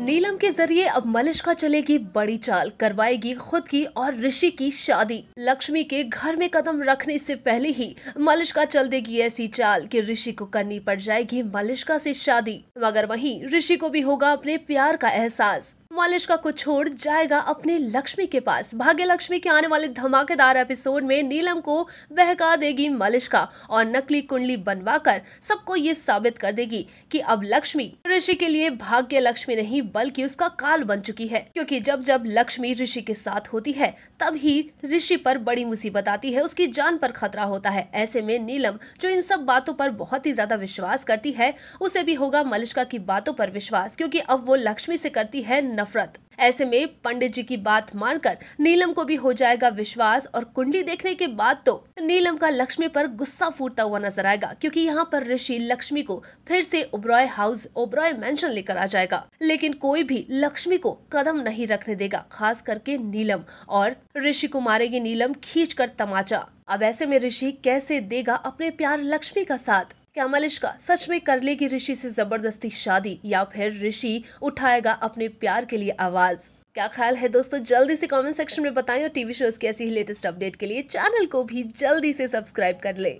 नीलम के जरिए अब मलिश्का चलेगी बड़ी चाल करवाएगी खुद की और ऋषि की शादी लक्ष्मी के घर में कदम रखने से पहले ही मलिश्का चल देगी ऐसी चाल कि ऋषि को करनी पड़ जाएगी मलिश्का से शादी मगर वहीं ऋषि को भी होगा अपने प्यार का एहसास मालिश का कुछ छोड़ जाएगा अपने लक्ष्मी के पास भाग्य लक्ष्मी के आने वाले धमाकेदार एपिसोड में नीलम को बहका देगी मालिश का और नकली कुंडली बनवाकर सबको ये साबित कर देगी कि अब लक्ष्मी ऋषि के लिए भाग्य लक्ष्मी नहीं बल्कि उसका काल बन चुकी है क्योंकि जब जब लक्ष्मी ऋषि के साथ होती है तब ही ऋषि पर बड़ी मुसीबत आती है उसकी जान पर खतरा होता है ऐसे में नीलम जो इन सब बातों पर बहुत ही ज्यादा विश्वास करती है उसे भी होगा मलिश्का की बातों पर विश्वास क्योंकि अब वो लक्ष्मी से करती है न नफरत ऐसे में पंडित जी की बात मानकर नीलम को भी हो जाएगा विश्वास और कुंडली देखने के बाद तो नीलम का लक्ष्मी पर गुस्सा फूटता हुआ नजर आएगा क्योंकि यहाँ पर ऋषि लक्ष्मी को फिर से ओब्रॉय हाउस ओब्रॉय मेंशन लेकर आ जाएगा लेकिन कोई भी लक्ष्मी को कदम नहीं रखने देगा खास करके नीलम और ऋषि को मारेगी नीलम खींच कर तमाचा अब ऐसे में ऋषि कैसे देगा अपने प्यार लक्ष्मी का साथ क्या मलिश्का सच में कर लेगी ऋषि से जबरदस्ती शादी या फिर ऋषि उठाएगा अपने प्यार के लिए आवाज क्या ख्याल है दोस्तों जल्दी से कमेंट सेक्शन में बताएं और टीवी शोज की ऐसी ही लेटेस्ट अपडेट के लिए चैनल को भी जल्दी से सब्सक्राइब कर लें